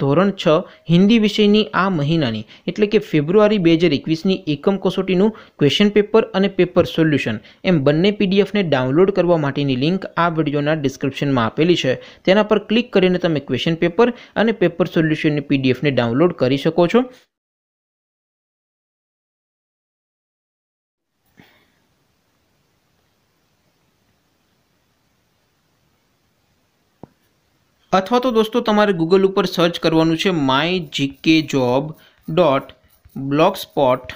ધોરણ છ હિન્દી વિષયની આ મહિનાની એટલે કે ફેબ્રુઆરી બે હજાર એકવીસની એકમ કસોટીનું ક્વેશ્ચન પેપર અને પેપર સોલ્યુશન એમ બંને પીડીએફને ડાઉનલોડ કરવા માટેની લિંક આ વિડીયોના ડિસ્ક્રિપ્શનમાં આપેલી છે તેના પર ક્લિક કરીને તમે ક્વેશ્ચન પેપર અને પેપર સોલ્યુશનની પીડીએફને ડાઉનલોડ કરી શકો છો અથવા તો દોસ્તો તમારે ગૂગલ ઉપર સર્ચ કરવાનું છે my GK job dot blogspot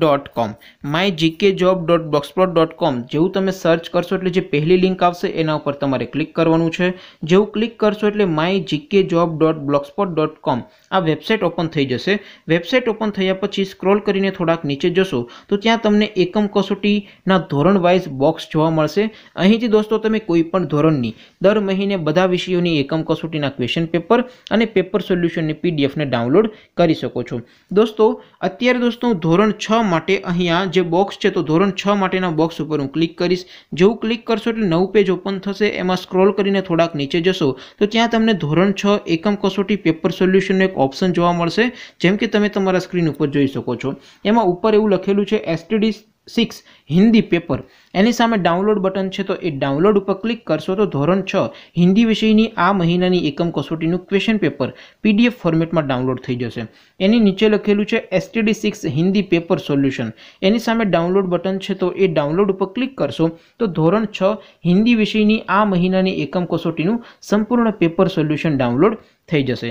dot com my GK job dot blogspot dot com જેવું તમે સર્ચ કરશો એટલે જે પહેલી લિંક આવશે એના ઉપર તમારે ક્લિક કરવાનું છે જેવું ક્લિક કરશો એટલે my GK job dot blogspot dot com આ વેબસાઇટ ઓપન થઈ જશે વેબસાઇટ ઓપન થયા પછી સ્ક્રોલ કરીને થોડાક નીચે જશો તો ત્યાં તમને એકમ કસોટીના ધોરણ વાઇઝ બોક્સ જોવા મળશે અહીંથી દોસ્તો તમે કોઈપણ ધોરણની દર મહિને બધા વિષયોની એકમ કસોટીના ક્વેશ્ચન પેપર અને પેપર સોલ્યુશનની પીડીએફને ડાઉનલોડ કરી શકો છો દોસ્તો અત્યારે દોસ્તો ધોરણ છ માટે અહીંયા જે બોક્સ છે તો ધોરણ છ માટેના બોક્સ ઉપર હું ક્લિક કરીશ જેવું ક્લિક કરશો એટલે નવું પેજ ઓપન થશે એમાં સ્ક્રોલ કરીને થોડાક નીચે જશો તો ત્યાં તમને ધોરણ છ એકમ કસોટી પેપર સોલ્યુશનનો એક ઓપ્શન જોવા મળશે જેમ કે તમે તમારા સ્ક્રીન ઉપર જોઈ શકો છો એમાં ઉપર એવું લખેલું છે એસટીડી સિક્સ હિન્દી પેપર એની સામે ડાઉનલોડ બટન છે તો એ ડાઉનલોડ ઉપર ક્લિક કરશો તો ધોરણ છ હિન્દી વિષયની આ મહિનાની એકમ કસોટીનું ક્વેશ્ચન પેપર પીડીએફ ફોર્મેટમાં ડાઉનલોડ થઈ જશે એની નીચે લખેલું છે STD six Hindi paper solution એની સામે ડાઉનલોડ બટન છે તો એ ડાઉનલોડ ઉપર ક્લિક કરશો તો ધોરણ છ હિન્દી વિષયની આ મહિનાની એકમ કસોટીનું સંપૂર્ણ પેપર સોલ્યુશન ડાઉનલોડ થઈ જશે